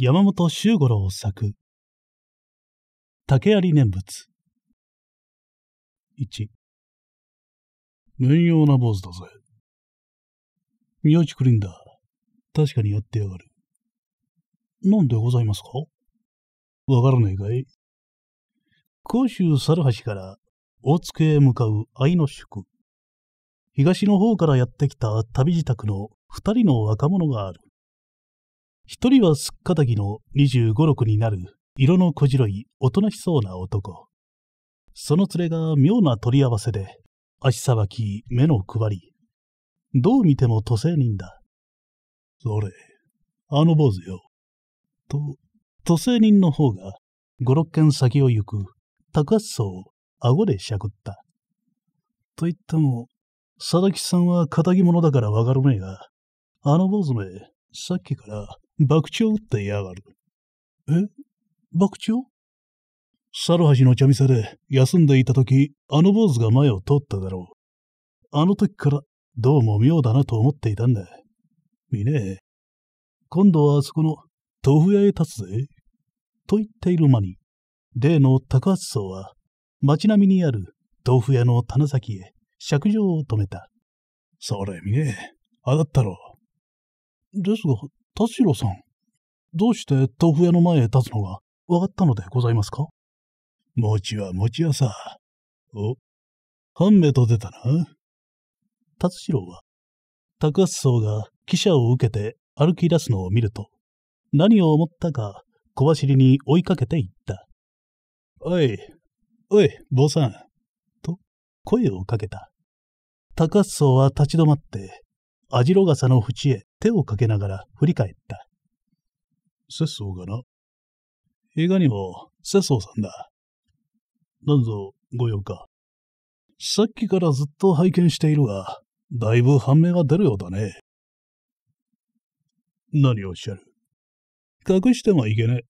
山本周五郎作竹槍念仏1面用な坊主だぜ。宮内クリンダー、確かにやってやがる。何でございますかわからないかい甲州猿橋から大津へ向かう愛の宿。東の方からやってきた旅支度の二人の若者がある。一人はすっかたぎの二十五六になる、色のこじろい、おとなしそうな男。その連れが妙な取り合わせで、足さばき、目の配り。どう見ても都政人だ。それ、あの坊主よ。と、都政人の方が、五六軒先を行く、高橋荘を顎でしゃくった。と言っても、佐々木さんは仇者だからわかるめえが、あの坊主め、さっきから爆鳥って嫌がる。え爆鳥猿橋の茶店で休んでいた時、あの坊主が前を通っただろう。あの時からどうも妙だなと思っていたんだ。見ねえ。今度はあそこの豆腐屋へ立つぜ。と言っている間に、例の高橋荘は街並みにある豆腐屋の棚先へ借状を止めた。それ見ねえ。あだったろう。ですが、田代さん、どうして豆腐屋の前へ立つのが分かったのでございますか餅は餅屋さ。お、半目と出たな。達次郎は、高須荘が汽車を受けて歩き出すのを見ると、何を思ったか小走りに追いかけていった。おい、おい、坊さん、と声をかけた。高須荘は立ち止まって網代傘の縁へ手をかけながら振り返った。拙宗がな。映画にも拙宗さんだ。なんぞ、ご用か。さっきからずっと拝見しているが、だいぶ判明が出るようだね。何をおっしゃる隠してもいけない。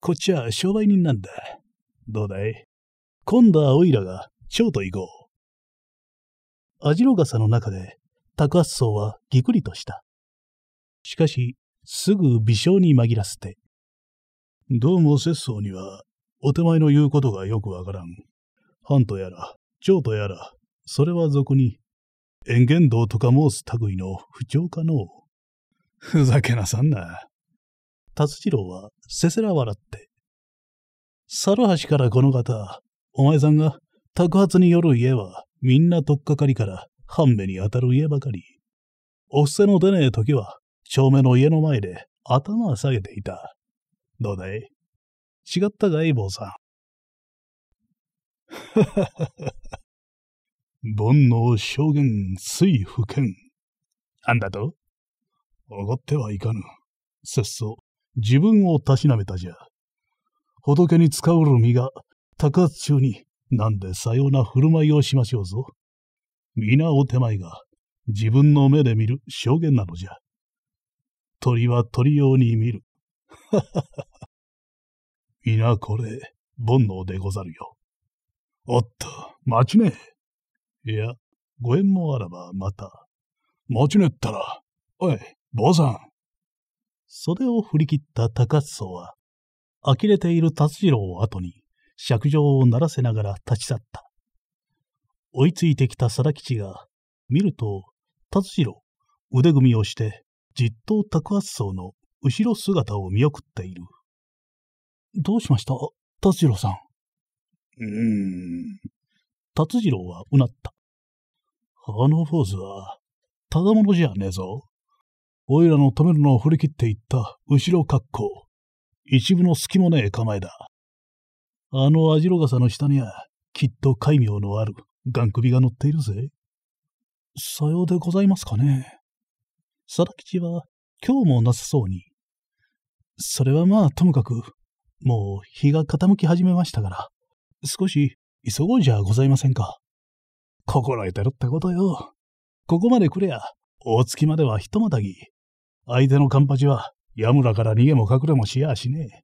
こっちは商売人なんだ。どうだい今度はおいらが、蝶と行こう。網代傘の中で高圧層はぎくりとした。しかし、すぐ微笑に紛らせて。どうも節操には、お手前の言うことがよくわからん。藩とやら、長とやら、それは俗に、円言道とか申す類の不調かの。ふざけなさんな。達次郎はせせら笑って。猿橋からこの方、お前さんが、宅発による家は、みんなとっかかりから、半目に当たる家ばかり。お布施の出ねえ時は、正面の家の前で頭を下げていた。どうだい違ったかい、坊さん。煩悩証言水不見。あんだと怒ってはいかぬ。せっそ、自分をたしなめたじゃ。仏に使うる身が、高津中になんでさような振る舞いをしましょうぞ。皆お手前が、自分の目で見る証言なのじゃ。鳥は鳥用に見る。ははは。皆これ、煩悩でござるよ。おっと、待ちねえ。いや、ご縁もあらばまた。待ちねったら、おい、坊さん。袖を振り切った高須は、呆れている達次郎を後に、尺状を鳴らせながら立ち去った。追いついてきた貞吉が、見ると、達次郎、腕組みをして、じっと宅発層の後ろ姿を見送っている。どうしました達次郎さん。うーん。達次郎はうなった。あのポーズは、ただものじゃねえぞ。おいらの止めるのを振り切っていった後ろ格好。一部の隙もねえ構えだ。あの網代傘の下には、きっと戒名のあるガン首が乗っているぜ。さようでございますかね。貞吉は、今日もなさそうに。それはまあ、ともかく、もう日が傾き始めましたから、少し急ごうじゃございませんか。心得てるってことよ。ここまで来れや、大月まではひとまたぎ。相手のカンパチは、やむらから逃げも隠れもしやしねえ。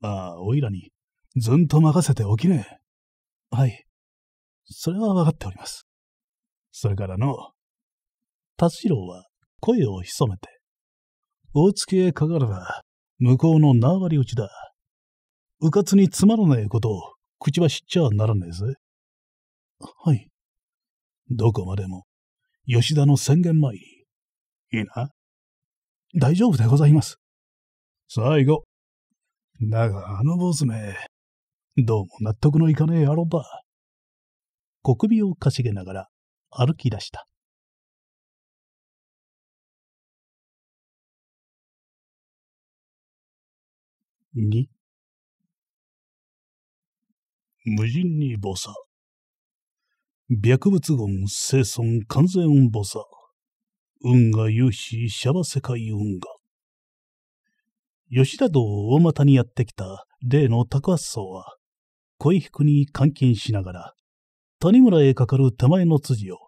まあ、おいらに、ずんと任せておきねえ。はい。それは分かっております。それからの、達次郎は声を潜めて、大月へかかれば、向こうの縄張り打ちだ。うかつにつまらないことを口走っちゃならねえぜ。はい。どこまでも、吉田の宣言前に。いいな。大丈夫でございます。最後。だが、あの坊主め、どうも納得のいかねえ野郎だ。小首をかしげながら歩き出した。二。無人に菩薩白仏言生存完全音菩薩運河有志シャバ世界運河吉田道大股にやってきた例の高橋層は、恋服に監禁しながら、谷村へかかる手前の辻を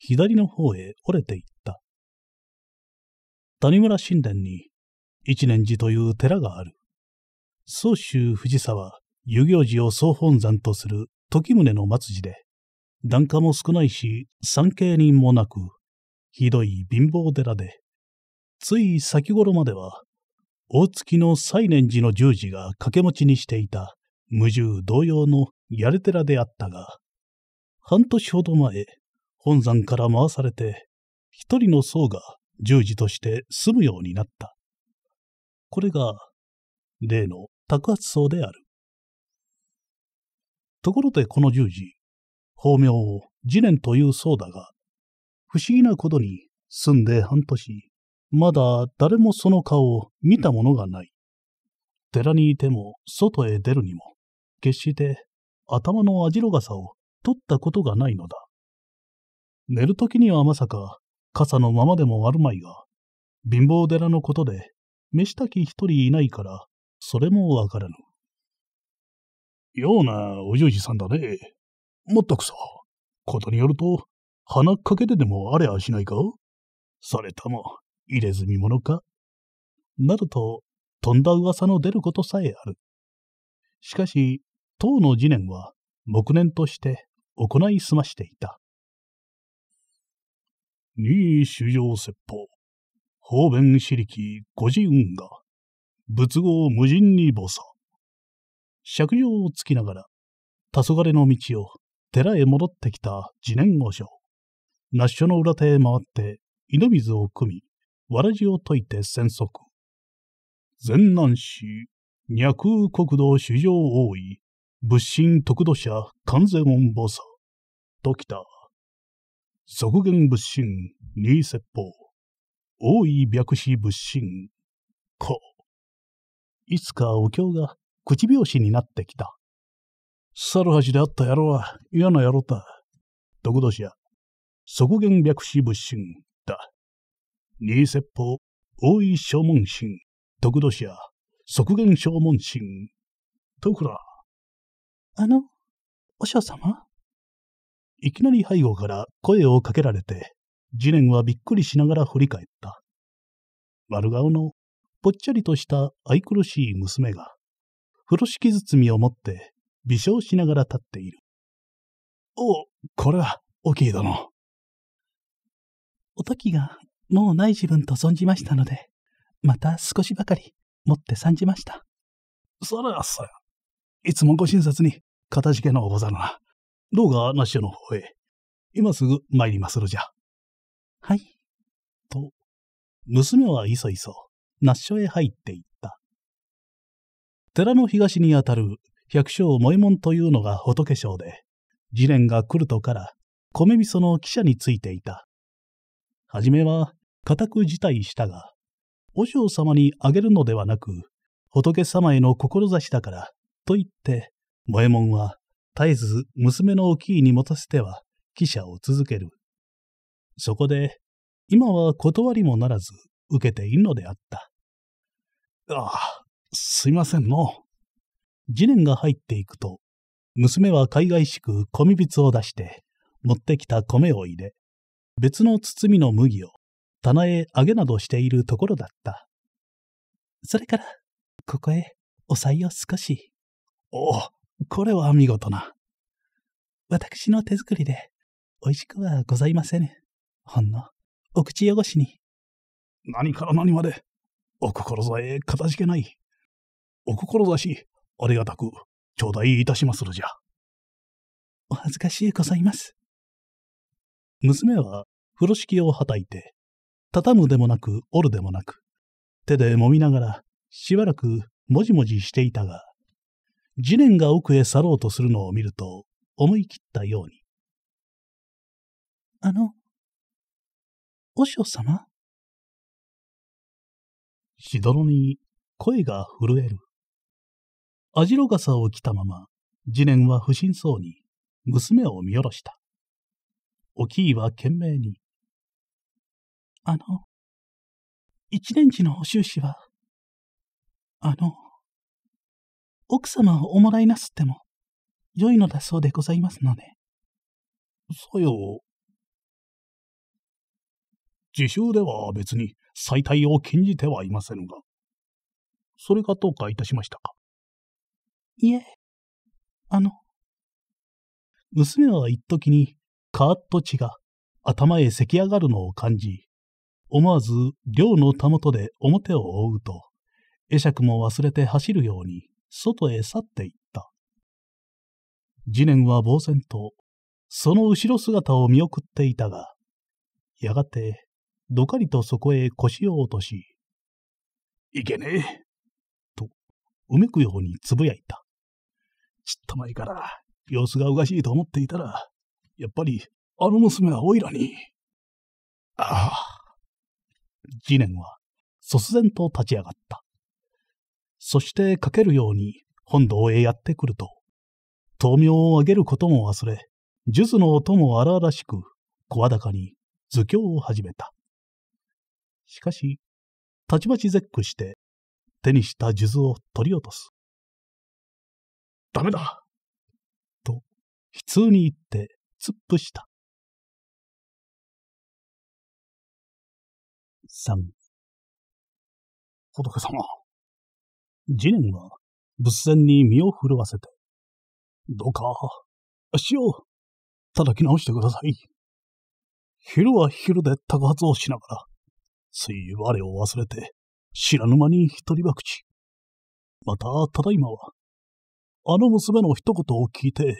左の方へ折れていった。谷村神殿に一年寺という寺がある。宗州藤沢、遊行寺を総本山とする時宗の末寺で、檀家も少ないし、参詣人もなく、ひどい貧乏寺で、つい先頃までは、大月の西年寺の十字が掛け持ちにしていた、無重同様のやれ寺であったが、半年ほど前、本山から回されて、一人の僧が十字として住むようになった。これが、例の托発僧である。ところでこの十字、法名を次年というそうだが、不思議なことに住んで半年、まだ誰もその顔を見たものがない。寺にいても外へ出るにも、決して頭の網代傘を取ったことがないのだ。寝るときにはまさか、傘のままでもあるまいが、貧乏寺のことで、飯炊き一人いないから、それもわからぬ。ようなおじゅうじさんだね。もったくさ、ことによると、鼻かけてでもあれはしないかそれとも、入れ墨者かなると、とんだ噂の出ることさえある。しかし、当の次年は、黙念として、行いすましていた。に主上説法。方便私力五自運が、仏号無人に菩薩。借用をつきながら、黄昏の道を寺へ戻ってきた次年和尚。那須の裏手へ回って、井戸水を汲み、わらじを解いて潜息。前南市、脈国土修行多い、物心得度者完全音暴走。時田。即言物心、二説法。大井白紙物心。こう。いつかお経が口拍子になってきた。猿橋であった野郎は嫌な野郎だ。得度者、即言白紙物心だ。二説法、大井正門心。得度者、即言正門心。とくら。あの、お嬢様いきなり背後から声をかけられて、次年はびっくりしながら振り返った。丸顔のぽっちゃりとした愛くるしい娘が、風呂敷包みを持って微笑しながら立っている。お、これは、おきい殿。おときが、もうない自分と存じましたので、また少しばかり持って参じました。そらそら、いつもご親切に、かたじけのうござるな。どうかなしの方へ。今すぐ参りまするじゃ。はい。と、娘はいそいそ、しょへ入っていった。寺の東にあたる百姓萌門というのが仏性で、次年が来るとから米味噌の汽車についていた。はじめは固く辞退したが、和尚様にあげるのではなく、仏様への志だからと言って、萌えもんは絶えず娘のおきいに持たせては記者を続ける。そこで、今は断りもならず受けているのであった。ああ、すいませんの。次年が入っていくと、娘は海外しく米びつを出して、持ってきた米を入れ、別の包みの麦を棚へ上げなどしているところだった。それから、ここへお菜を少し。おお、これは見事な。私の手作りで、美味しくはございません。ほんの、お口汚しに。何から何まで、お心添え、かたじけない。お志、ありがたく、頂戴いたしまするじゃ。お恥ずかしいございます。娘は、風呂敷をはたいて、畳むでもなく、折るでもなく、手で揉みながら、しばらく、もじもじしていたが、次年が奥へ去ろうとするのを見ると、思い切ったように。あの、おしょ様しどろに声が震える。あじろさを着たまま、次年は不審そうに娘を見下ろした。おきいは懸命に。あの、一年時のお収支は、あの、奥様をおもらいなすっても、良いのだそうでございますので。さよ自習では別に再退を禁じてはいませんが。それがどうかいたしましたかいえ、あの。娘は一時に、カーッと血が頭へせき上がるのを感じ、思わず寮のたもとで表を覆うと、会釈も忘れて走るように、外へ去っていった。次年は呆然と、その後ろ姿を見送っていたが、やがて、どかりとそこへ腰を落とし、いけねえ、と、うめくようにつぶやいた。ちっと前から、様子がおかしいと思っていたら、やっぱり、あの娘はおいらに。ああ。次年は、突然と立ち上がった。そしてかけるように本堂へやってくると、豆苗をあげることも忘れ、数珠の音も荒々しく、声高に図形を始めた。しかし、たちまち絶句して、手にした数珠を取り落とす。ダメだと、悲痛に言って突っ伏した。三。仏様。次年は仏前に身を震わせて、どうか、足を叩き直してください。昼は昼で宅発をしながら、つい我を忘れて、知らぬ間に一人ばくち。また、ただいまは、あの娘の一言を聞いて、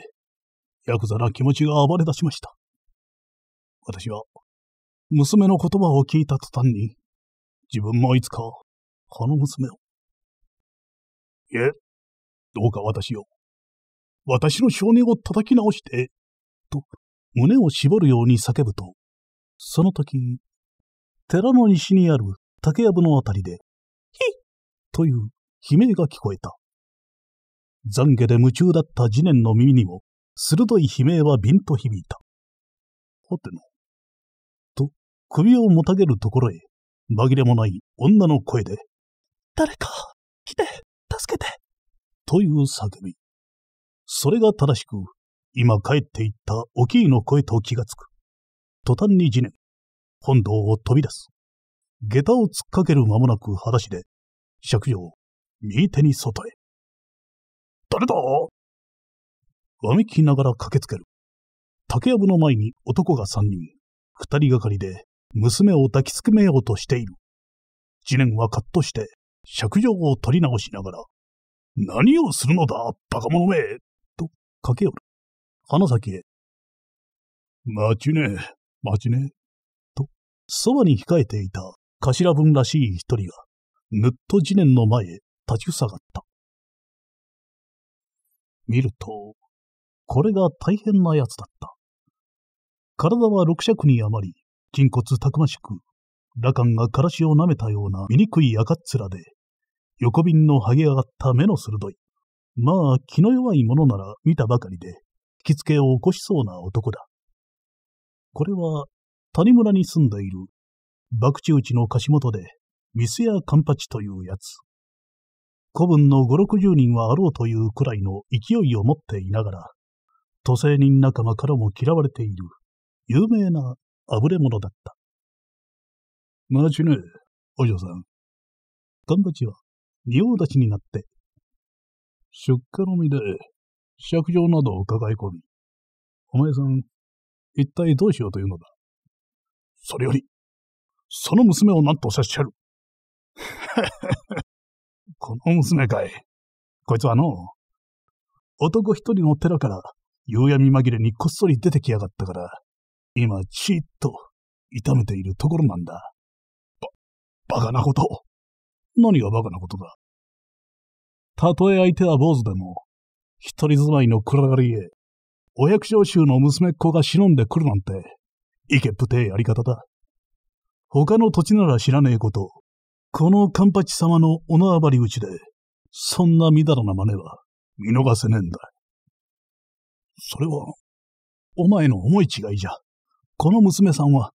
ヤクザな気持ちが暴れ出しました。私は、娘の言葉を聞いた途端に、自分もいつか、あの娘を、えどうか私を。私の少年を叩き直して、と、胸を絞るように叫ぶと、その時、寺の西にある竹やぶのあたりで、ひっという悲鳴が聞こえた。懺悔で夢中だった次年の耳にも、鋭い悲鳴はビンと響いた。はての。と、首をもたげるところへ、紛れもない女の声で、誰か、来てけてという叫び。それが正しく、今帰っていったおきいの声と気がつく。途端に次年、本堂を飛び出す。下駄を突っかける間もなく裸足で、借用右手に外へ。誰だわめきながら駆けつける。竹やぶの前に男が三人、二人がかりで娘を抱きつくめようとしている。次年はカッとして、借用を取り直しながら、何をするのだ、バカ者めと駆け寄る。花咲へ。待ちねえ、待ちねえ。と、そばに控えていた頭分らしい一人が、ぬっと地面の前へ立ちふさがった。見ると、これが大変なやつだった。体は六尺に余り、筋骨たくましく、羅漢がからしを舐めたような醜い赤っ面で、横瓶の剥げ上がった目の鋭い、まあ気の弱いものなら見たばかりで、引きつけを起こしそうな男だ。これは、谷村に住んでいる、博打打ちの貸し元で、ミスやカンパチというやつ。古文の五六十人はあろうというくらいの勢いを持っていながら、都政人仲間からも嫌われている、有名なあぶれ者だった。マジねえ、お嬢さん。カンパチは仁王立ちになって、出荷の身で、借状などを抱え込み、お前さん、一体どうしようというのだ。それより、その娘を何とおっしゃる。この娘かい。こいつはの、男一人の寺から夕闇紛れにこっそり出てきやがったから、今、ちーっと痛めているところなんだ。ば、バカなこと何がバカなことだ。たとえ相手は坊主でも、一人住まいの暗がりへ、お役所衆の娘っ子が忍んでくるなんて、いけっぷてやり方だ。他の土地なら知らねえこと、このカンパチ様のお縄張り口で、そんなみだらな真似は見逃せねえんだ。それは、お前の思い違いじゃ。この娘さんは、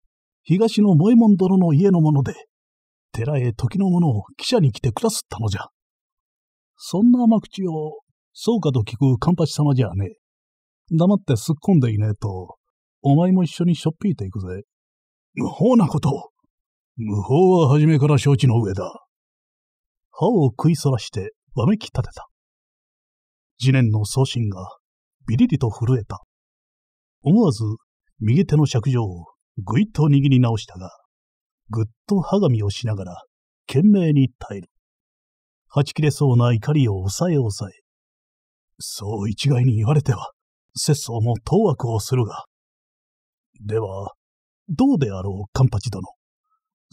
東の萌えもん殿の家のもので、寺へ時の者を汽車に来てくすったのじゃ。そんな甘口を、そうかと聞くカンパチ様じゃねえ。黙ってすっ込んでいねえと、お前も一緒にしょっぴいていくぜ。無法なこと無法は初めから承知の上だ。歯を食いそらしてわめき立てた。次年の送信がビリリと震えた。思わず右手の尺状をぐいっと握り直したが、ぐっと歯がみをしながら、懸命に耐える。はち切れそうな怒りを抑え抑え。そう一概に言われては、拙僧も当惑をするが。では、どうであろう、カンパチ殿。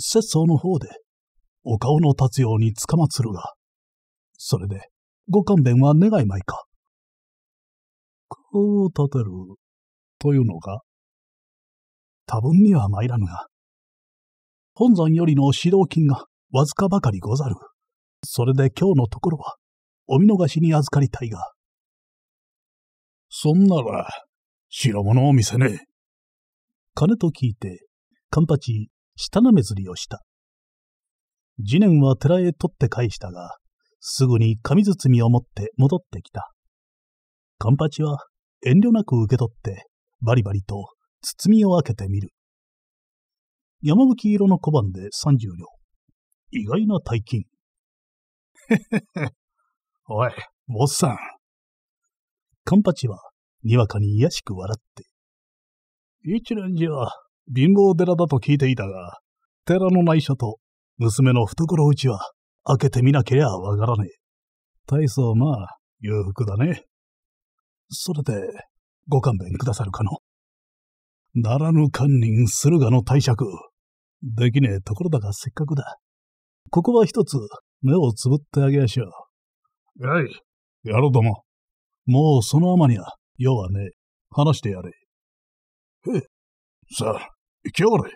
拙僧の方で、お顔の立つようにつかまつるが。それで、ご勘弁は願いまいか。顔を立てる、というのか多分には参らぬが、本山よりの指導金がわずかばかりござる。それで今日のところは、お見逃しに預かりたいが。そんなら、白物を見せねえ。金と聞いて、カンパチ、下なめずりをした。次年は寺へ取って返したが、すぐに紙包みを持って戻ってきた。カンパチは遠慮なく受け取って、バリバリと包みを開けてみる。山吹色の小判で30両。意外な大金。へへへ。おい、坊さん。カンパチは、にわかに癒しく笑って。一年じゃ、貧乏寺だと聞いていたが、寺の内緒と娘の懐打ちは開けてみなけりゃわからねえ。大層まあ、裕福だね。それで、ご勘弁くださるかの。ならぬ堪忍するがの大借。できねえところだがせっかくだ。ここは一つ、目をつぶってあげやしょう。やい、やろうとも。もうそのあまには、用はねえ。話してやれ。へえ、さあ、行きやがれ。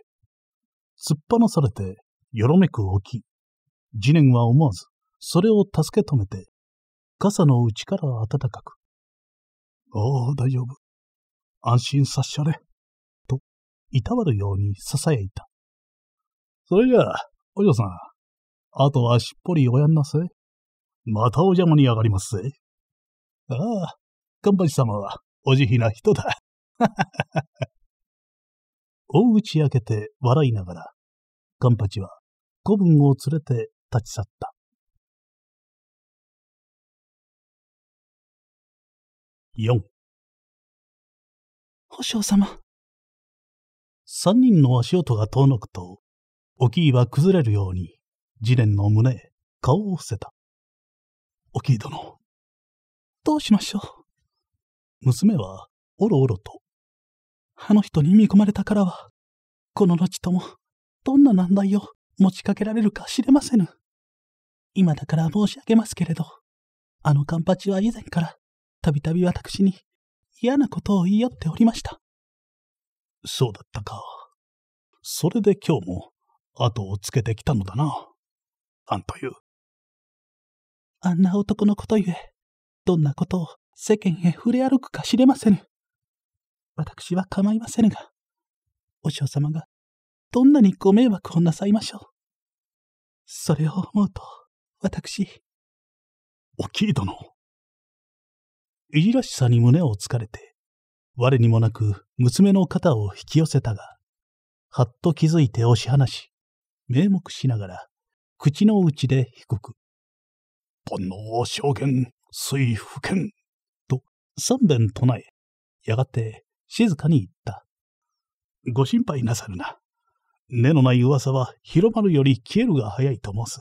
突っ放されて、よろめく起き。次年は思わず、それを助け止めて、傘の内から暖かく。おお、大丈夫。安心さっしゃれ。と、いたわるように囁いた。それじゃあ、お嬢さん、あとはしっぽりおやんなせ。またお邪魔に上がりますぜ。ああ、パチ様は、お慈悲な人だ。大口開けて笑いながら、カンパチは古文を連れて立ち去った。四。保証様。三人の足音が遠のくと、おきいは崩れるように、次年の胸へ顔を伏せた。おきい殿、どうしましょう。娘は、おろおろと、あの人に見込まれたからは、この後とも、どんな難題を持ちかけられるか知れませぬ。今だから申し上げますけれど、あのカンパチは以前から、たびたび私に嫌なことを言い寄っておりました。そうだったか。それで今日も後をつけてきたのだな。あんという。あんな男のことゆえ、どんなことを世間へ触れ歩くか知れませぬ。私は構いませぬが、お嬢様がどんなにご迷惑をなさいましょう。それを思うと、私。おきい殿。いじらしさに胸をつかれて、我にもなく娘の肩を引き寄せたが、はっと気づいて押し放し、名目しながら、口の内で低く、煩悩証言、水不見、と三遍唱え、やがて静かに言った。ご心配なさるな。根のない噂は広まるより消えるが早いと申す。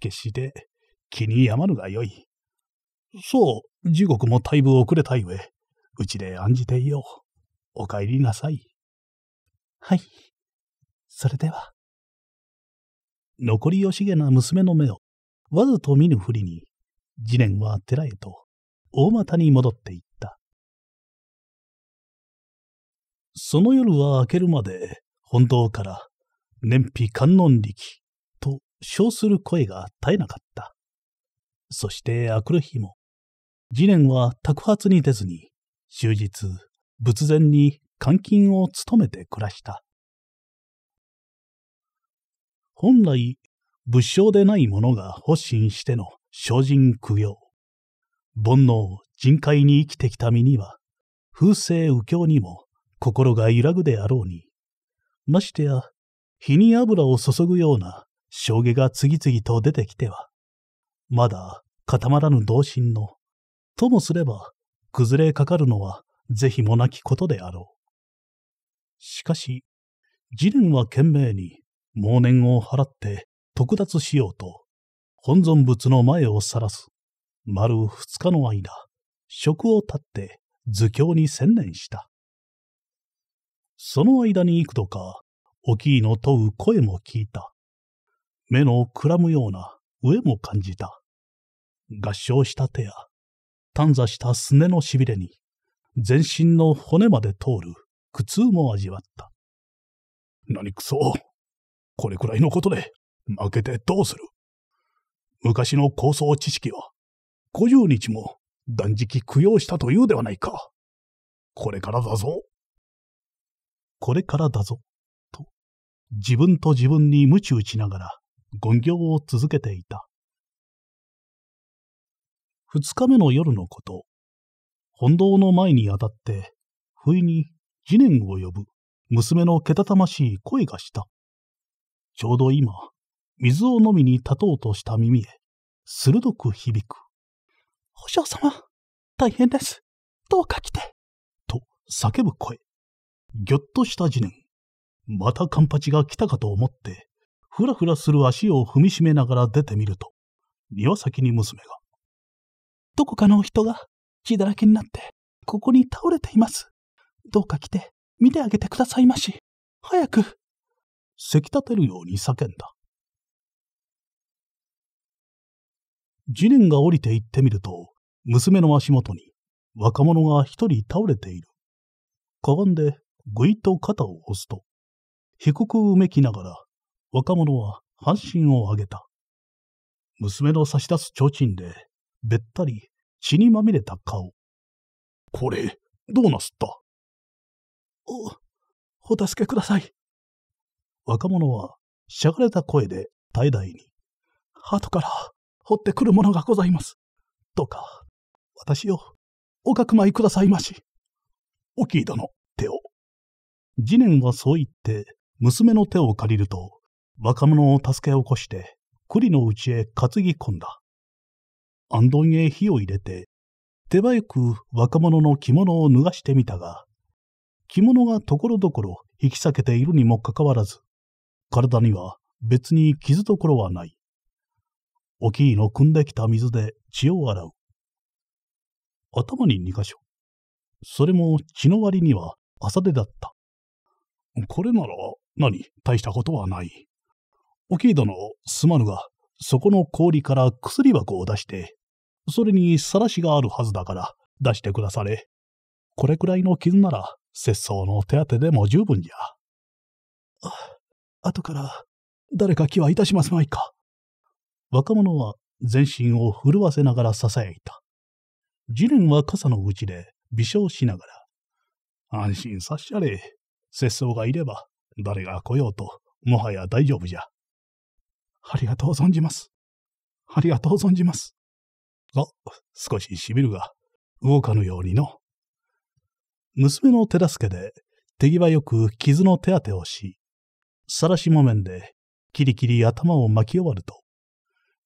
決して気にやまぬがよい。そう、時刻も大分遅れたゆえ、うちで案じていよう。お帰りなさい。はい。それでは。残りよしげな娘の目を、わざと見ぬふりに、次年は寺へと、大股に戻っていった。その夜は明けるまで、本堂から、燃費観音力と称する声が絶えなかった。そして明くる日も、次年は宅発に出ずに、終日、仏前に監禁を務めて暮らした。本来、仏性でない者が発信しての精進供養。煩悩、人海に生きてきた身には、風勢右京にも心が揺らぐであろうに。ましてや、火に油を注ぐような将棋が次々と出てきては、まだ固まらぬ同心の、ともすれば、崩れかかるのは是非もなきことであろう。しかし、次年は懸命に盲念を払って特奪しようと、本尊仏の前をさらす、丸二日の間、職を立って図教に専念した。その間に幾度か、おきいの問う声も聞いた。目のくらむような飢えも感じた。合唱した手や、短座したすねのしびれに、全身の骨まで通る苦痛も味わった。何くそこれくらいのことで、負けてどうする昔の構想知識は、50日も断食供養したというではないか。これからだぞ。これからだぞ。と、自分と自分に鞭打ちながら、言行を続けていた。二日目の夜のこと、本堂の前にあたって、不意に次年を呼ぶ娘のけたたましい声がした。ちょうど今、水を飲みに立とうとした耳へ、鋭く響く。お嬢様、大変です。どうか来て。と叫ぶ声。ぎょっとした次年、またカンパチが来たかと思って、ふらふらする足を踏みしめながら出てみると、庭先に娘が。どこかの人が血だらけになって、ここに倒れています。どうか来て、見てあげてくださいまし。早く。せき立てるように叫んだ。地面が降りて行ってみると、娘の足元に若者が一人倒れている。かがんでぐいっと肩を押すと、低くうめきながら若者は半身を上げた。娘の差し出す提灯で、べったり血にまみれた顔。これ、どうなすったお、お助けください。若者は、しゃがれた声で大惰に、後から掘ってくるものがございます。どうか、私を、おかくまいくださいまし。おきい殿、手を。次年はそう言って、娘の手を借りると、若者を助け起こして、栗のうちへ担ぎ込んだ。あんどんへ火を入れて、手早く若者の着物を脱がしてみたが、着物がところどころ引き裂けているにもかかわらず、体には別に傷どころはない。おきいの汲んできた水で血を洗う。頭に2箇所。それも血の割には浅手だった。これなら何大したことはない。おきい殿、すまぬが、そこの氷から薬箱を出して、それにさらしがあるはずだから出してくだされ。これくらいの傷なら、節操の手当てでも十分じゃ。後から誰か気はいたしますまいか。若者は全身を震わせながら囁いた。ジレンは傘の内で微笑しながら、安心さっしゃれ。節操がいれば、誰が来ようと、もはや大丈夫じゃ。ありがとう存じます。ありがとう存じます。あ、少ししびるが、動かぬようにの。娘の手助けで手際よく傷の手当てをし、晒し木綿で、キリキリ頭を巻き終わると、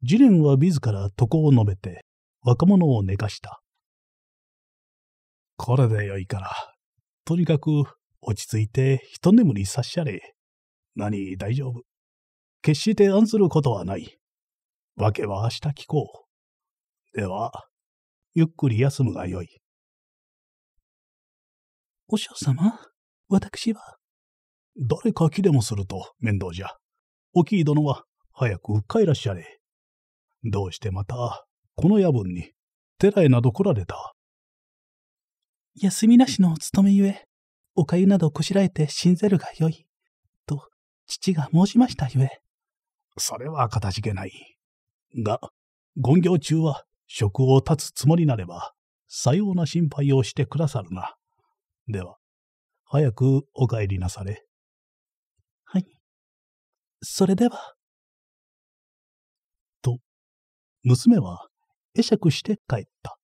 ジレンは自ら床を述べて、若者を寝かした。これでよいから、とにかく落ち着いて一眠りさっしゃれ。何、大丈夫。決して案ずることはない。わけは明日聞こう。では、ゆっくり休むがよい。お嬢様、私は、誰か気でもすると面倒じゃ。おきい殿は早くいらっしゃれ。どうしてまた、この夜分に、寺へなど来られた。休みなしのお勤めゆえ、おかゆなどこしらえて信ぜるがよい、と父が申しましたゆえ。それはかたじけない。が、権行中は職を立つつもりなれば、さような心配をしてくださるな。では、早くお帰りなされ。それでは。と、娘は会釈して帰った。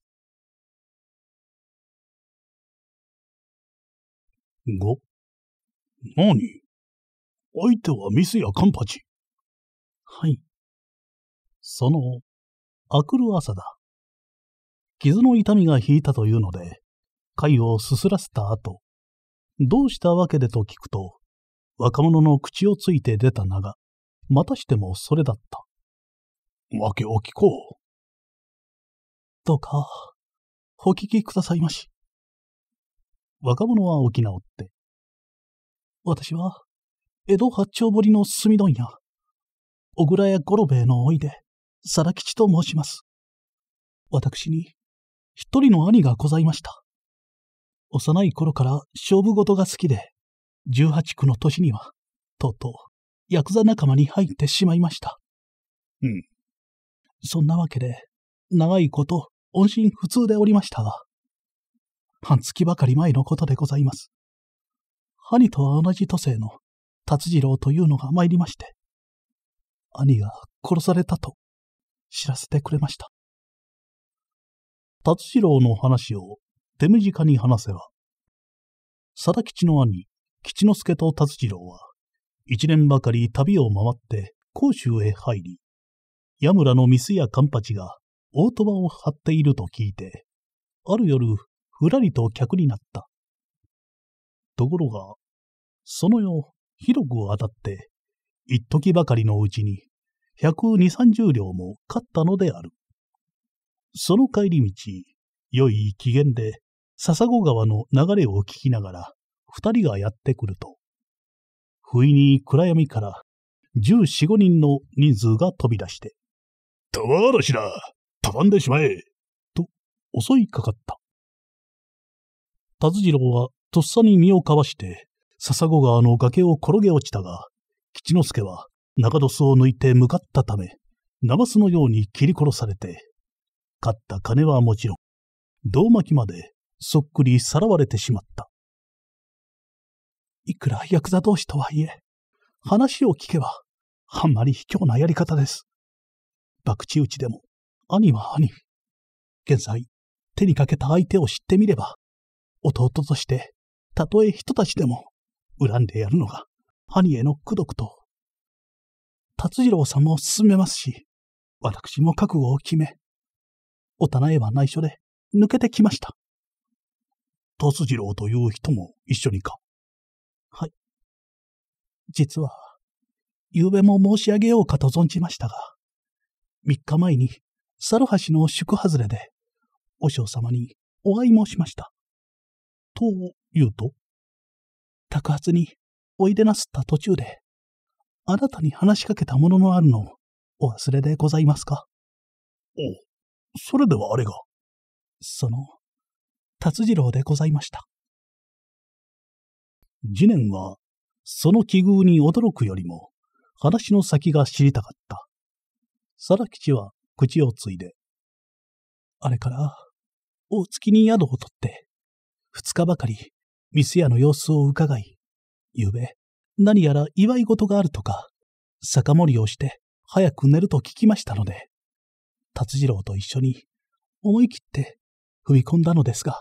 5. 何相手はミスやカンパチ。はい。その、あくる朝だ。傷の痛みが引いたというので、貝をすすらせた後、どうしたわけでと聞くと、若者の口をついて出た名が、またしてもそれだった。訳を聞こう。どうか、お聞きくださいまし。若者は沖縄って。私は、江戸八丁堀の墨問屋、小倉屋五郎兵衛のおいで、皿吉と申します。私に、一人の兄がございました。幼い頃から勝負事が好きで、18区の年には、とうとう、ヤクザ仲間に入ってしまいました。うん。そんなわけで、長いこと、音信不通でおりましたが、半月ばかり前のことでございます。兄とは同じ都政の達次郎というのが参りまして、兄が殺されたと知らせてくれました。達次郎の話を手短に話せば、貞吉の兄、吉之助と達次郎は、一年ばかり旅を回って甲州へ入り、矢村の店やカンパチが大鳥羽を張っていると聞いて、ある夜、ふらりと客になった。ところが、その夜、広く当たって、一時ばかりのうちに、百二三十両も勝ったのである。その帰り道、良い機嫌で、笹子川の流れを聞きながら、二人がやってくると、不意に暗闇から十四五人の人数が飛び出して、玉嵐だ束んでしまえと襲いかかった。達次郎はとっさに身をかわして、笹子川の崖を転げ落ちたが、吉之助は中戸巣を抜いて向かったため、ナマスのように切り殺されて、買った金はもちろん、胴巻きまでそっくりさらわれてしまった。いくらヤクザ同士とはいえ、話を聞けば、あんまり卑怯なやり方です。博打打ちでも、兄は兄。現在、手にかけた相手を知ってみれば、弟として、たとえ人たちでも、恨んでやるのが、兄への苦毒と、達次郎さんも進めますし、私も覚悟を決め、お棚へは内緒で抜けてきました。達次郎という人も一緒にか。実は、昨夜も申し上げようかと存じましたが、3日前に、猿橋の宿外れで、和尚様にお会い申しました。と言うと、宅発においでなすった途中で、あなたに話しかけたもののあるのをお忘れでございますかおう、それではあれが。その、達次郎でございました。次年はその奇遇に驚くよりも、話の先が知りたかった。定吉は口をついで、あれから、大月に宿を取って、二日ばかり、店屋の様子を伺い、ゆうべ、何やら祝い事があるとか、酒盛りをして、早く寝ると聞きましたので、達次郎と一緒に、思い切って踏み込んだのですが、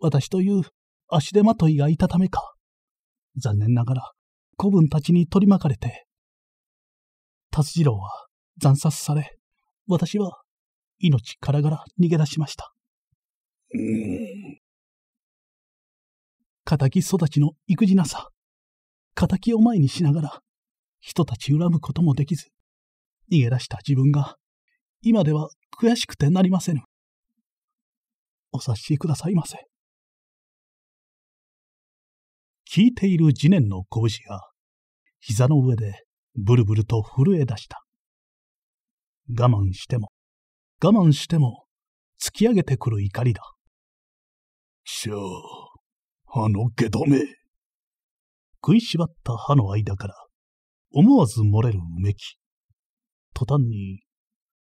私という足手まといがいたためか、残念ながら、子分たちに取り巻かれて、達次郎は惨殺され、私は命からがら逃げ出しました。うん。仇育ちの育児なさ、仇を前にしながら、人たち恨むこともできず、逃げ出した自分が、今では悔しくてなりませぬ。お察しくださいませ。引いている次面の拳が、膝の上でブルブルと震え出した。我慢しても、我慢しても、突き上げてくる怒りだ。しゃあ、あの下止め。食いしばった歯の間から、思わず漏れるうめき。途端に、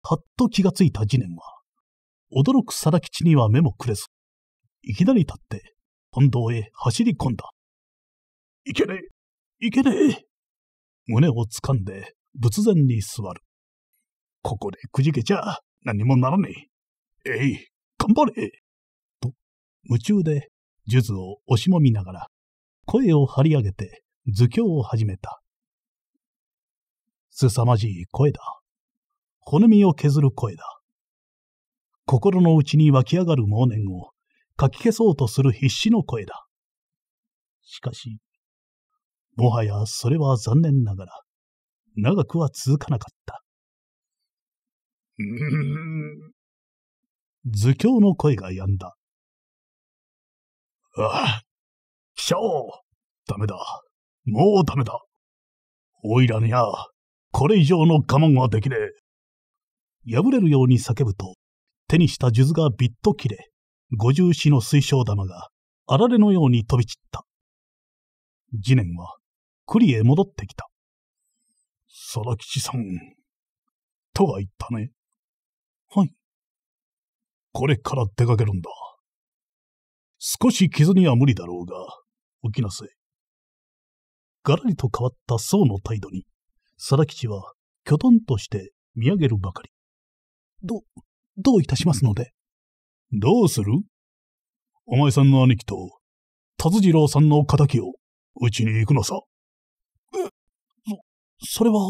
はっと気がついた次年は、驚く定吉には目もくれず、いきなり立って、本堂へ走り込んだ。いけねえいけねえ胸を掴んで仏前に座る。ここでくじけちゃ何もならねえ。えい、頑張れと、夢中で数珠を押しもみながら、声を張り上げて図教を始めた。凄まじい声だ。骨身を削る声だ。心の内に湧き上がる猛念をかき消そうとする必死の声だ。しかし、もはやそれは残念ながら、長くは続かなかった。図教の声が止んだ。ああ、きゃおダメだ。もうダメだ。おいらにゃ、これ以上の我慢はできねえ。破れるように叫ぶと、手にした数珠がビッと切れ、五十四の水晶玉が、あられのように飛び散った。次年は、くりへ戻ってきた。貞吉さん、とは言ったね。はい。これから出かけるんだ。少し傷には無理だろうが、起きなさい。がらりと変わった宋の態度に、貞吉は、きょとんとして見上げるばかり。ど、どういたしますので。どうするお前さんの兄貴と、達次郎さんの仇を、うちに行くのさ。それは。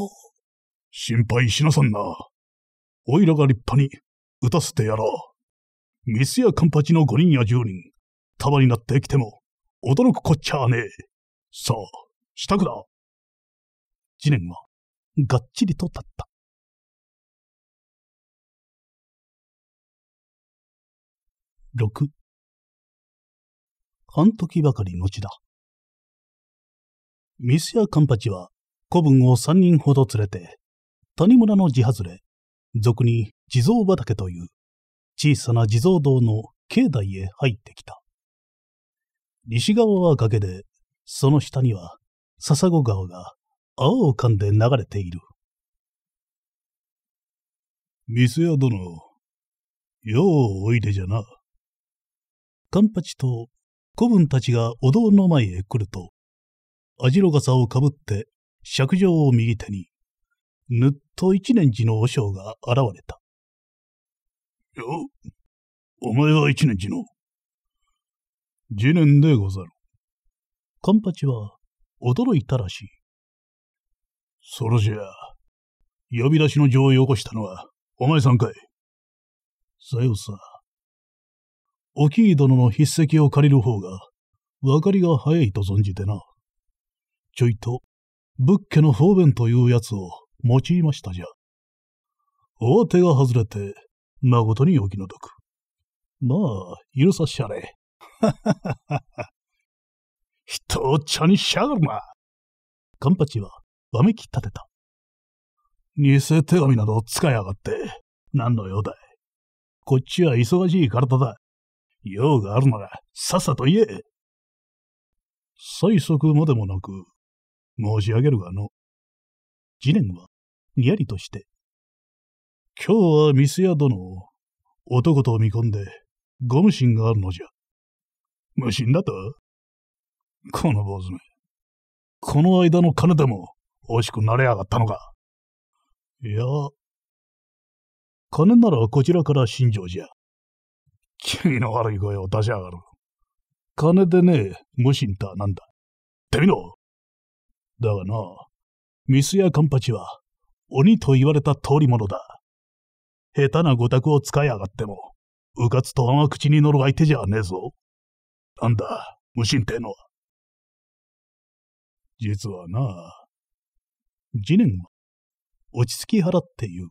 心配しなさんな。おいらが立派に、打たせてやら。ミスやカンパチの五人や十人、束になってきても、驚くこっちゃねえ。さあ、支度だ。次年は、がっちりと立った。六。半時ばかり後だ。ミスやカンパチは子分を3人ほど連れて、谷村の地外れ、俗に地蔵畑という小さな地蔵堂の境内へ入ってきた。西側は崖で、その下には笹子川が青を噛んで流れている。店屋殿、ようおいでじゃな。カンパチと子分たちがお堂の前へ来ると、網代傘をかぶって尺状を右手に、ぬっと一年寺の和尚が現れた。よ、お前は一年寺の。次年でござる。カンパチは驚いたらしい。それじゃあ、呼び出しの情をよこしたのは、お前さんかい。さよさ。おきい殿の筆跡を借りる方が、分かりが早いと存じてな。ちょいと仏家の方便というやつを用いましたじゃ。大手が外れて、誠にお気の毒。まあ、許さしゃれ。はははは。人を茶にしゃがるな。カンパチは、わめき立てた。偽手紙など使いやがって、何の用だい。こっちは忙しい体だ。用があるなら、さっさと言え。最速までもなく、申し上げるがの。次年は、にやりとして、今日はミス屋殿を男と見込んで、ご無心があるのじゃ。無心だとこの坊主め。この間の金でも惜しくなれやがったのか。いや、金ならこちらから新庄じゃ。気味の悪い声を出しやがる。金でねえ、無心たなんだ。てみろだがな、ミスやカンパチは、鬼と言われた通り者だ。下手な御託を使い上がっても、うかつと甘口に乗る相手じゃねえぞ。なんだ、無心ってのは。実はな、次年は、落ち着き払って言う。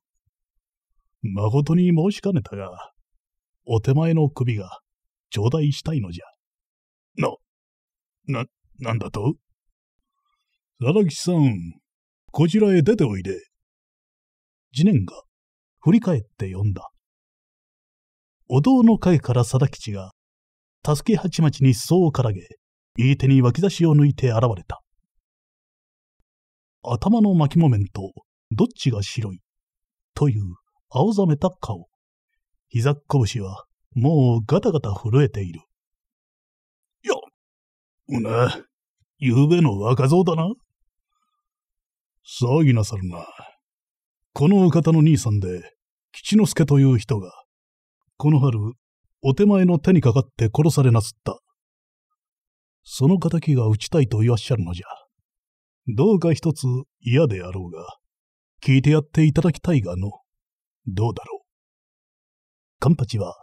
誠に申しかねたが、お手前の首が、頂戴したいのじゃ。な、な、なんだと荒木さん、こちらへ出ておいで。次年が振り返って呼んだ。お堂の階から定吉が、たすき八町に裾をからげ、右手に脇差しを抜いて現れた。頭の巻き木綿と、どっちが白い、という青ざめた顔。膝っこぶしは、もうガタガタ震えている。いや、うな、ゆうべの若造だな。騒ぎなさるな。このお方の兄さんで、吉之助という人が、この春、お手前の手にかかって殺されなすった。その仇が討ちたいといらっしゃるのじゃ。どうか一つ嫌であろうが、聞いてやっていただきたいがの。どうだろう。カンパチは、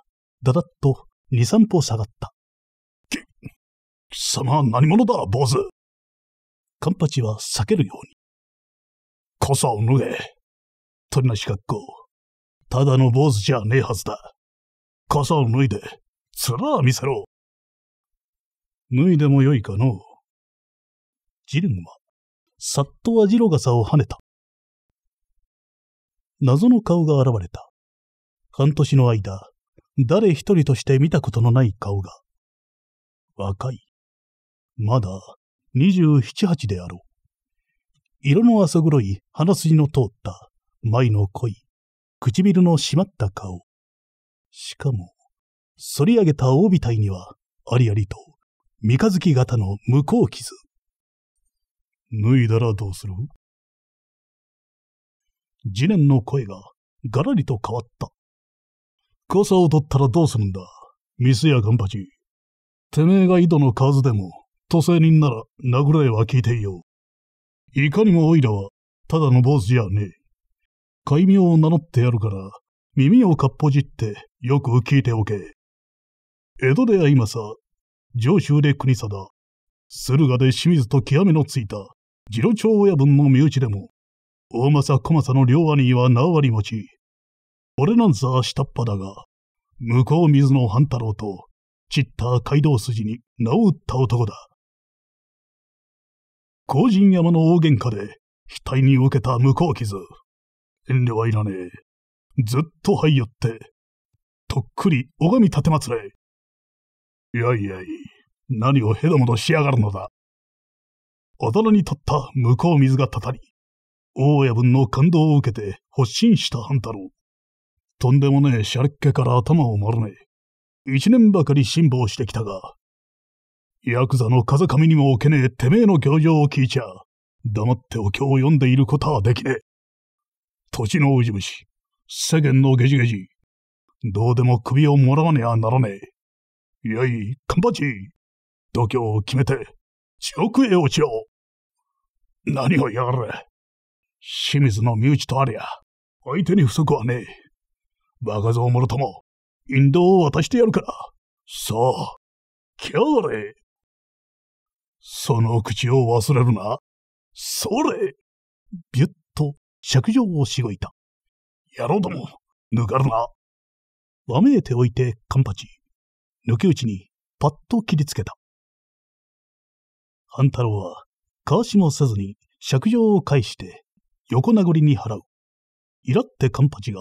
だだっと二三歩下がった。き、貴様何者だ、坊主。カンパチは避けるように。傘を脱げ。鳥なし格好。ただの坊主じゃねえはずだ。傘を脱いで、面見せろ。脱いでもよいかのう。ジルグは、さっとアジロガサを跳ねた。謎の顔が現れた。半年の間、誰一人として見たことのない顔が。若い。まだ、二十七八であろう。色の浅黒い鼻筋の通った眉の濃い唇の締まった顔。しかも、反り上げた帯帯には、ありありと、三日月型の向こう傷。脱いだらどうする次年の声が、がらりと変わった。傘を取ったらどうするんだミスやガンパチ。てめえが井戸の数でも、都政人なら殴られは聞いていよう。いかにもおいらは、ただの坊主じゃねえ。戒名を名乗ってやるから、耳をかっぽじって、よく聞いておけ。江戸では今さ、上州で国定、駿河で清水と極めのついた、次郎長親分の身内でも、大政小政の両兄は縄張り持ち。俺なんざ下っ端だが、向こう水野半太郎と、散った街道筋に名を打った男だ。後陣山の大喧嘩で、額に受けた向こう傷。遠慮はいらねえ。ずっとはいよって。とっくり拝み立てまつれ。いやいやい、何をへどもどしやがるのだ。あだ名に立った向こう水がたたり、大親分の感動を受けて発信した半太郎。とんでもねえシャレっ気から頭を丸め、一年ばかり辛抱してきたが、ヤクザの風上にも置けねえてめえの行情を聞いちゃ、黙ってお経を読んでいることはできねえ。土地のうじ虫、世間のゲジゲジ、どうでも首をもらわねえならねえ。やい、カンパチ、度胸を決めて、地獄へ落ちよう。何をやがる。清水の身内とありゃ、相手に不足はねえ。バカ像もろとも、引導を渡してやるから。さあ、今日れその口を忘れるな。それビュッと尺状をしごいた。野郎ども、抜かるな。わめいておいてカンパチ。抜け打ちにパッと切りつけた。半太郎は、かわしもせずに尺状を返して横殴りに払う。いらってカンパチが、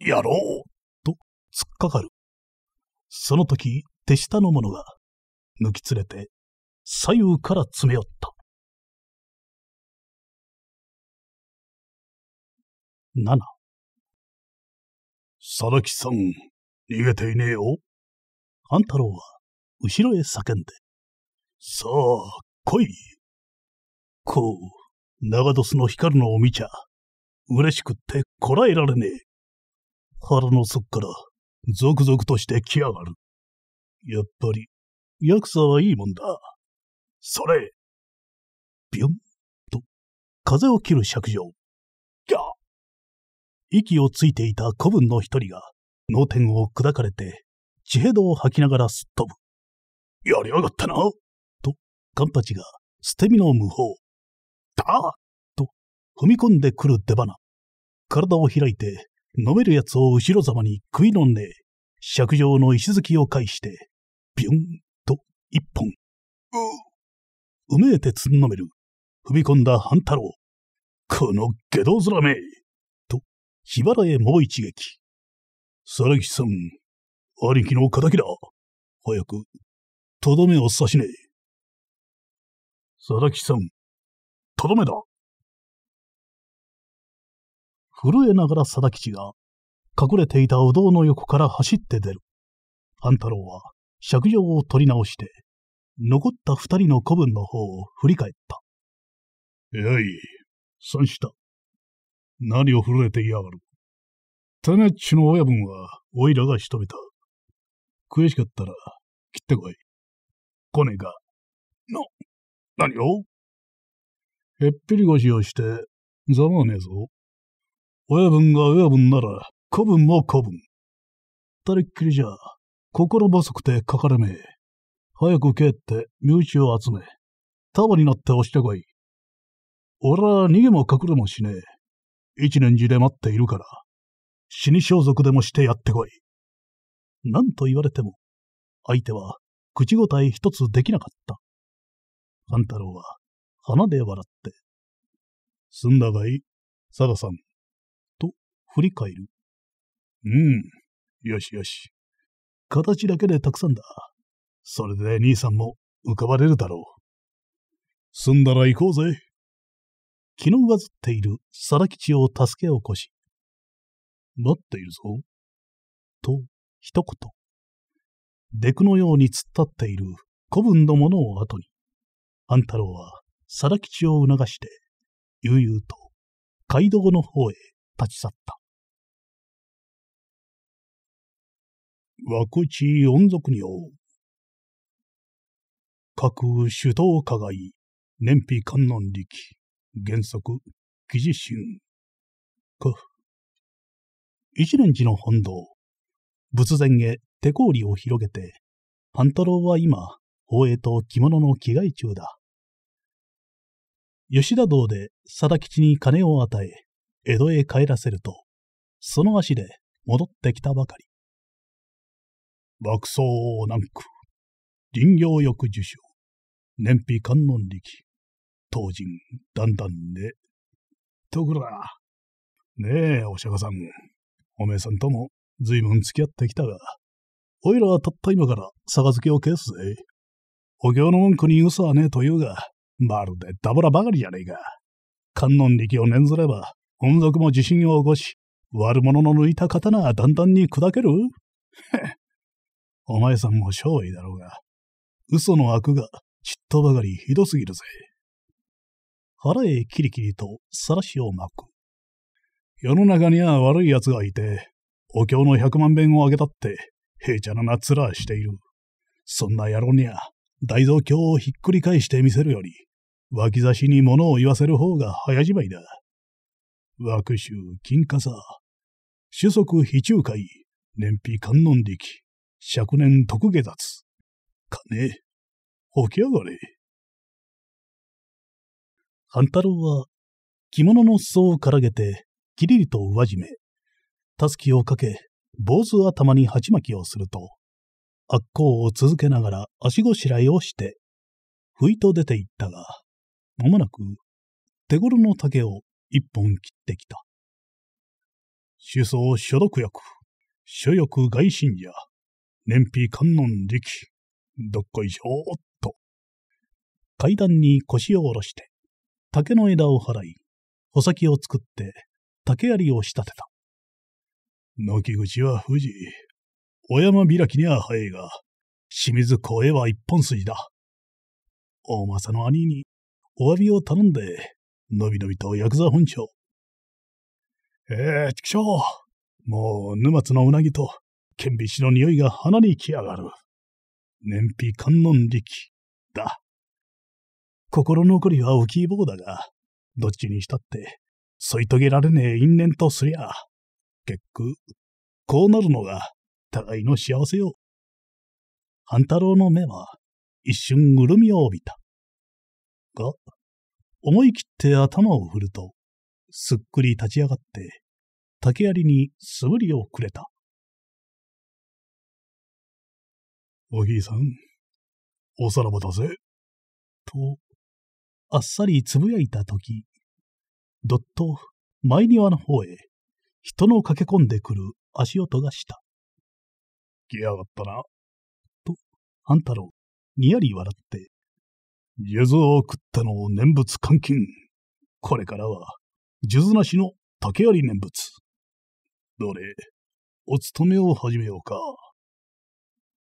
野郎と突っかかる。その時、手下の者が、抜き連れて左右から詰め寄った。7佐々木さん、逃げていねえよ。半太郎は、後ろへ叫んで。さあ、来い。こう、長ドスの光るのを見ちゃ、嬉しくってこらえられねえ。腹の底から、続々として来やがる。やっぱり、ヤクザはいいもんだ。それビュンと、風を切る尺状。ギャ息をついていた古文の一人が、脳天を砕かれて、血平ドを吐きながらすっ飛ぶ。やりやがったなと、カンパチが、捨て身の無法。だと、踏み込んでくる出花。体を開いて、飲めるやつを後ろざまに食いのんで、尺状の石突きを返して、ビュンと一本。ううめえてつんのめる。踏み込んだ半太郎。この下道面めと、火腹へもう一撃。佐々木さん、兄貴の敵だ。早く、とどめを刺しねえ。佐々木さん、とどめだ。震えながら佐々木氏が、隠れていたお堂の横から走って出る。半太郎は、尺状を取り直して、残った二人の子分の方を振り返った。えい、三下。何を震えていやがる。タネッチの親分は、おいらが仕留めた。悔しかったら、切ってこい。来ねえか。の、何をへっぴり腰をして、ざまねえぞ。親分が親分なら、子分も子分。た人っきりじゃ、心細くてかかれめえ。早く帰って身内を集め、束になって押してこい。俺は逃げも隠れもしねえ。一年中で待っているから、死に装束でもしてやってこい。何と言われても、相手は口答え一つできなかった。勘太郎は鼻で笑って、すんだがい、佐賀さん。と、振り返る。うん、よしよし。形だけでたくさんだ。それで兄さんも浮かばれるだろう。済んだら行こうぜ。気の上ずっている定吉を助け起こし、待っているぞ。と、一言。デクのように突っ立っている古文のものを後に、半太郎は定吉を促して、悠々と街道の方へ立ち去った。和古ち、音族にう。各首都加害、燃費観音力、原則、記事心。か。一年寺の本堂、仏前へ手氷を広げて、半太郎は今、宝永と着物の着替え中だ。吉田道で定吉に金を与え、江戸へ帰らせると、その足で戻ってきたばかり。爆走南区。林業浴受賞、燃費観音力、当人、だんだんね。ところだ。ねえ、お釈迦さん。おめえさんとも、ずいぶん付き合ってきたが、おいらはたった今から、杯を消すぜ。お経の文句に嘘はねえというが、まるでダボラばかりじゃねえか。観音力を念ずれば、音族も地震を起こし、悪者の抜いた刀はだんだんに砕ける お前さんも勝利だろうが、嘘の悪がちっとばかりひどすぎるぜ。腹へキリキリとさらしを巻く。世の中には悪い奴がいて、お経の百万遍をあげたって、へいちゃらならしている。そんな野郎にゃ、大蔵経をひっくり返してみせるより、脇差しに物を言わせる方が早じまいだ。枠州金華さ、主足非中海、燃費観音力、灼年徳下脱。ね起き上がれ。半太郎は、着物の裾をからげて、きりりと上締め、たすきをかけ、坊主頭に鉢巻きをすると、悪行を続けながら足ごしらえをして、ふいと出て行ったが、まもなく、手頃の竹を一本切ってきた。思想所読薬、所欲外信者、燃費観音力、どっこいしょーっと。階段に腰を下ろして、竹の枝を払い、穂先を作って竹槍を仕立てた。軒口は富士。お山開きには早いが、清水公へは一本筋だ。大政の兄にお詫びを頼んで、のびのびとヤクザ本庁。ええー、畜生もう沼津のうなぎと、顕微子の匂いが鼻に来やがる。燃費観音力だ。心残りは大きい棒だが、どっちにしたって、添い遂げられねえ因縁とすりゃ、結局、こうなるのが、互いの幸せよ。半太郎の目は、一瞬ぐるみを帯びた。が、思い切って頭を振ると、すっくり立ち上がって、竹槍に素振りをくれた。おひいさん、おさらばだぜ。と、あっさりつぶやいたとき、どっと前庭の方へ人の駆け込んでくる足音がした。来やがったな。と、あんたろ、にやり笑って、数珠を食っての念仏監禁。これからは、数珠なしの竹槍念仏。どれ、お勤めを始めようか。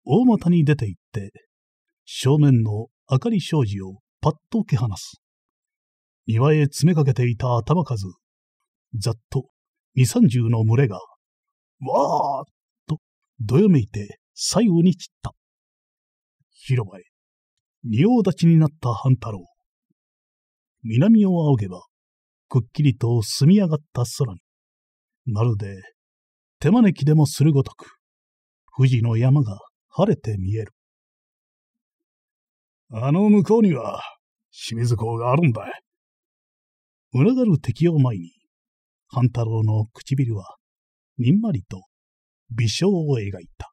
大股に出て行って、正面の明かり障子をパッと受け放す。庭へ詰めかけていた頭数、ざっと二三十の群れが、わーっとどよめいて左右に散った。広場へ、仁王立ちになった半太郎。南を仰げば、くっきりと澄み上がった空に、まるで手招きでもするごとく、富士の山が晴れて見える。あの向こうには、清水港があるんだ。うなだる敵を前に、半太郎の唇は、にんまりと微笑を描いた。